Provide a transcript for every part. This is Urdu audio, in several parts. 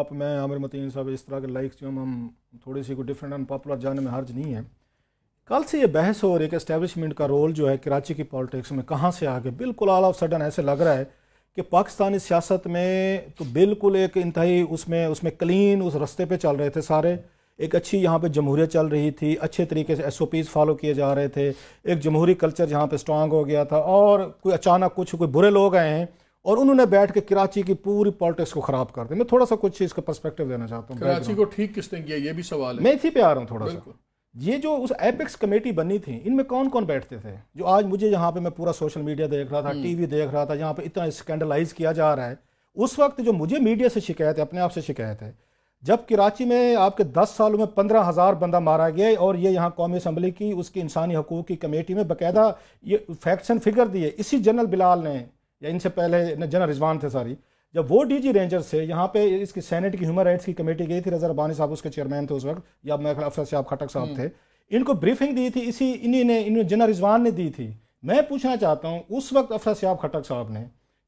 آپ میں عامر متین صاحب اس طرح کے لائک جو ہم تھوڑی سی کوئی ڈفرینٹ اینڈ پاپولر جانے میں حرج نہیں ہے کل سے یہ بحث ہو ہے کہ اسٹیبلشمنٹ کا رول جو ہے کراچی کی پالیٹکس میں کہاں سے آگے بالکل آل آف سڈن ایسے لگ رہا ہے کہ پاکستانی سیاست میں تو بالکل ایک انتہائی اس میں اس میں کلین اس رستے پہ چل رہے تھے سارے ایک اچھی یہاں پہ جمہوریت چل رہی تھی اچھے طریقے سے ایس او پیز فالو کیے جا رہے تھے ایک جمہوری کلچر یہاں پہ اسٹرانگ ہو گیا تھا اور کوئی اچانک کچھ کوئی برے لوگ آئے ہیں اور انہوں نے بیٹھ کے کراچی کی پوری پالیٹکس کو خراب کر دی میں تھوڑا سا کچھ اس کا پرسپیکٹو دینا چاہتا ہوں کراچی کو ٹھیک کس نے کیا یہ بھی سوال ہے میں اسی پہ آ رہا ہوں تھوڑا سا یہ جو اس ایپکس کمیٹی بنی تھی ان میں کون کون بیٹھتے تھے جو آج مجھے یہاں پہ میں پورا سوشل میڈیا دیکھ رہا تھا ٹی وی دیکھ رہا تھا یہاں پہ اتنا اسکینڈلائز کیا جا رہا ہے اس وقت جو مجھے میڈیا سے شکایت ہے اپنے آپ سے شکایت ہے جب کراچی میں آپ کے دس سالوں میں پندرہ ہزار بندہ مارا گیا اور یہ یہاں قومی اسمبلی کی اس کی انسانی حقوق کی کمیٹی میں باقاعدہ یہ فیکشن فگر دیے اسی جنرل بلال نے یا ان سے پہلے جنا رضوان تھے ساری جب وہ ڈی جی رینجر سے یہاں پہ اس کی سینٹ کی ہیومن رائٹس کی کمیٹی گئی تھی رضا ربانی صاحب اس کے چیئرمین تھے اس وقت یا افسر صاحب کھٹک صاحب تھے ان کو بریفنگ دی تھی اسی انہیں انہیں جنا رضوان نے دی تھی میں پوچھنا چاہتا ہوں اس وقت افسر صاحب کھٹک صاحب نے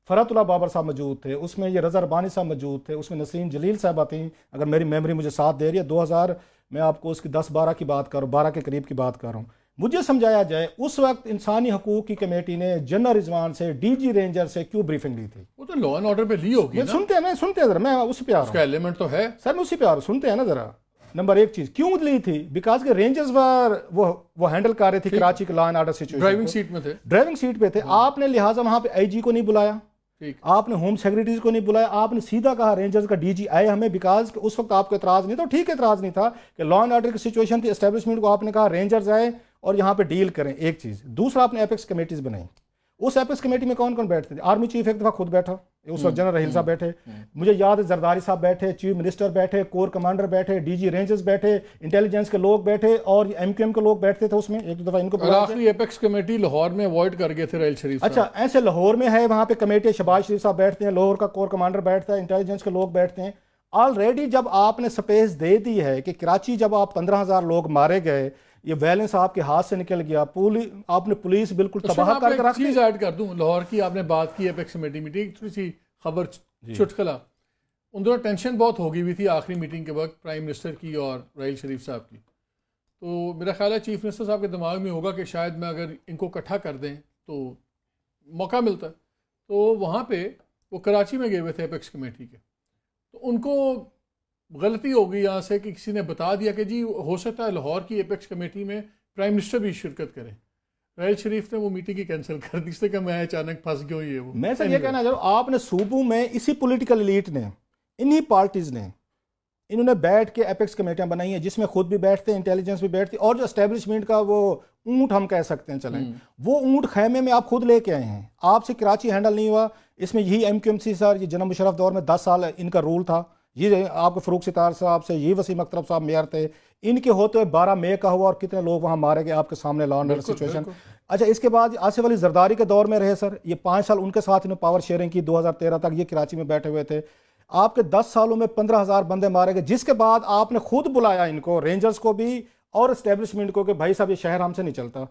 فرحت اللہ بابر صاحب موجود تھے اس میں یہ رضا ربانی صاحب موجود تھے اس میں نسیم جلیل صاحب ہیں اگر میری میموری مجھے ساتھ دے رہی ہے دو ہزار میں آپ کو اس کی دس بارہ کی بات کروں بارہ کے قریب کی بات کر رہا ہوں مجھے سمجھایا جائے اس وقت انسانی حقوق کی کمیٹی نے جنرل رضوان سے ڈی جی رینجر سے کیوں بریفنگ لی تھی وہ آپ نے لہٰذا وہاں پہ آئی جی کو نہیں بلایا آپ نے ہوم سیکرٹریز کو نہیں بلایا آپ نے سیدھا کا ڈی جی آئے ہمیں بیکاز اس وقت آپ کو اعتراض نہیں تھا ٹھیک اعتراض نہیں تھا کہ لا اینڈ آرڈر کی سچویشن تھی اسٹیبلشمنٹ کو آپ نے اور یہاں پہ ڈیل کریں ایک چیز دوسرا آپ نے ایپیکس کمیٹیز بنائی اس ایپیکس کمیٹی میں کون کون بیٹھتے تھے آرمی چیف ایک دفعہ خود بیٹھا اس وقت جنرل رحیل صاحب بیٹھے مجھے یاد ہے زرداری صاحب بیٹھے چیف منسٹر بیٹھے کور کمانڈر بیٹھے ڈی جی رینجز بیٹھے انٹیلیجنس کے لوگ بیٹھے اور ایم کیو ایم کے لوگ بیٹھتے تھے اس میں ایک دفعہ ان کو آخری اپیکس کمیٹی لاہور میں اوائڈ کر گئے تھے رحیل شریف اچھا ایسے لاہور میں ہے وہاں پہ کمیٹی شباز شریف صاحب بیٹھتے ہیں لاہور کا کور کمانڈر بیٹھتا ہے انٹیلیجنس کے لوگ بیٹھتے ہیں آلریڈی جب آپ نے سپیس دے دی ہے کہ کراچی جب آپ پندرہ ہزار لوگ مارے گئے یہ ویلنس آپ کے ہاتھ سے نکل گیا آپ آپ نے نے پولیس تباہ کر کر رکھ چیز دوں لاہور کی کی بات خبر چھٹکلا جی۔ ان دونوں ٹینشن بہت ہو گئی ہوئی تھی آخری میٹنگ کے وقت پرائم منسٹر کی اور رائل شریف صاحب کی تو میرا خیال ہے چیف منسٹر صاحب کے دماغ میں ہوگا کہ شاید میں اگر ان کو اکٹھا کر دیں تو موقع ملتا ہے تو وہاں پہ وہ کراچی میں گئے ہوئے تھے اپیکس کمیٹی کے تو ان کو غلطی ہو گئی یہاں سے کہ کسی نے بتا دیا کہ جی ہو سکتا ہے لاہور کی کمیٹی میں پرائم منسٹر بھی شرکت کرے میٹنگ کی میں اچانک پھنس گیا یہ وہ میں سر یہ کہنا چاہ رہا ہوں آپ نے صوبوں میں اسی پولیٹیکل لیڈ نے انہی پارٹیز نے انہوں نے بیٹھ کے اپیکس کمیٹیاں بنائی ہیں جس میں خود بھی بیٹھتے ہیں انٹیلیجنس بھی بیٹھتی اور جو اسٹیبلشمنٹ کا وہ اونٹ ہم کہہ سکتے ہیں چلیں وہ اونٹ خیمے میں آپ خود لے کے آئے ہیں آپ سے کراچی ہینڈل نہیں ہوا اس میں یہی ایم کیو ایم سی سر یہ جنم مشرف دور میں دس سال ان کا رول تھا یہ آپ کے فروغ ستار صاحب سے یہ وسیم مختلف صاحب میئر تھے ان کے ہوتے ہوئے بارہ مئی کا ہوا اور کتنے لوگ وہاں مارے گئے آپ کے سامنے لاڈ آرڈر سچویشن اچھا اس کے بعد آصف علی زرداری کے دور میں رہے سر یہ پانچ سال ان کے ساتھ انہوں پاور شیئرنگ کی دو ہزار تیرہ تک یہ کراچی میں بیٹھے ہوئے تھے آپ کے دس سالوں میں پندرہ ہزار بندے مارے گئے جس کے بعد آپ نے خود بلایا ان کو رینجرز کو بھی اور اسٹیبلشمنٹ کو کہ بھائی صاحب یہ شہر ہم سے نہیں چلتا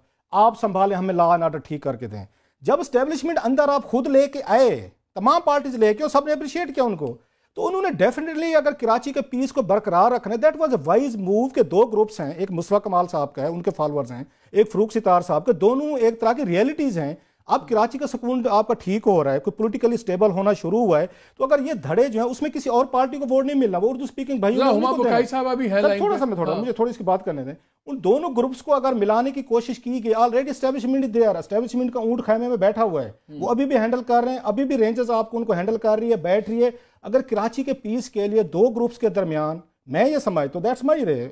آپ سنبھالیں ہمیں لا اینڈ آرڈر ٹھیک کر کے دیں جب اسٹیبلشمنٹ اندر آپ خود لے کے آئے تمام پارٹیز لے کے اور سب نے اپریشیٹ کیا ان کو تو انہوں نے ڈیفینیٹلی اگر کراچی کے پیس کو برقرار رکھنا that was a wise move کے دو گروپس ہیں ایک مسرہ کمال صاحب کا ہے ان کے فالورز ہیں ایک فروخ ستار صاحب کے دونوں ایک طرح کی ریئلٹیز ہیں اب کراچی کا سکون آپ کا ٹھیک ہو رہا ہے کوئی پولیٹیکلی سٹیبل ہونا شروع ہوا ہے تو اگر یہ دھڑے جو ہیں اس میں کسی اور پارٹی کو ووٹ نہیں ملنا وہ اردو سپیکنگ سا میں تھوڑا ہاں۔ مجھے تھوڑی کی بات کرنے دیں ان دونوں گروپس کو اگر ملانے کی کوشش کی گئی آلریڈی اسٹیبلشمنٹ دے رہا ہے اسٹیبلشمنٹ کا اونٹ خیمے میں بیٹھا ہوا ہے وہ ابھی بھی ہینڈل کر رہے ہیں ابھی بھی رینجز آپ کو ان کو ہینڈل کر رہی ہے بیٹھ رہی ہے اگر کراچی کے پیس کے لیے دو گروپس کے درمیان میں یہ سمجھتا تو دیٹس مائی رے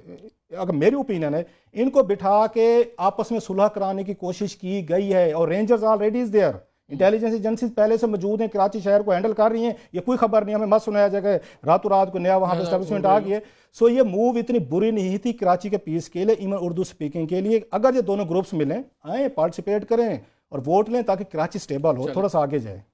اگر میری اوپینین ہے ان کو بٹھا کے آپس میں صلح کرانے کی کوشش کی گئی ہے اور rangers already is there intelligence agencies پہلے سے موجود ہیں کراچی شہر کو ہینڈل کر رہی ہیں یہ کوئی خبر نہیں ہمیں مت سنایا جائے راتوں رات کو نیا وہاں پہ اسٹیبلشمنٹ آ آ گئے سو یہ موو اتنی بری نہیں تھی کراچی کے پیس کے لیے ایون اردو اسپیکنگ کے لیے اگر یہ دونوں گروپس ملیں آئیں پارٹیسپیٹ کریں اور ووٹ لیں تاکہ کراچی سٹیبل ہو تھوڑا سا آگے جائے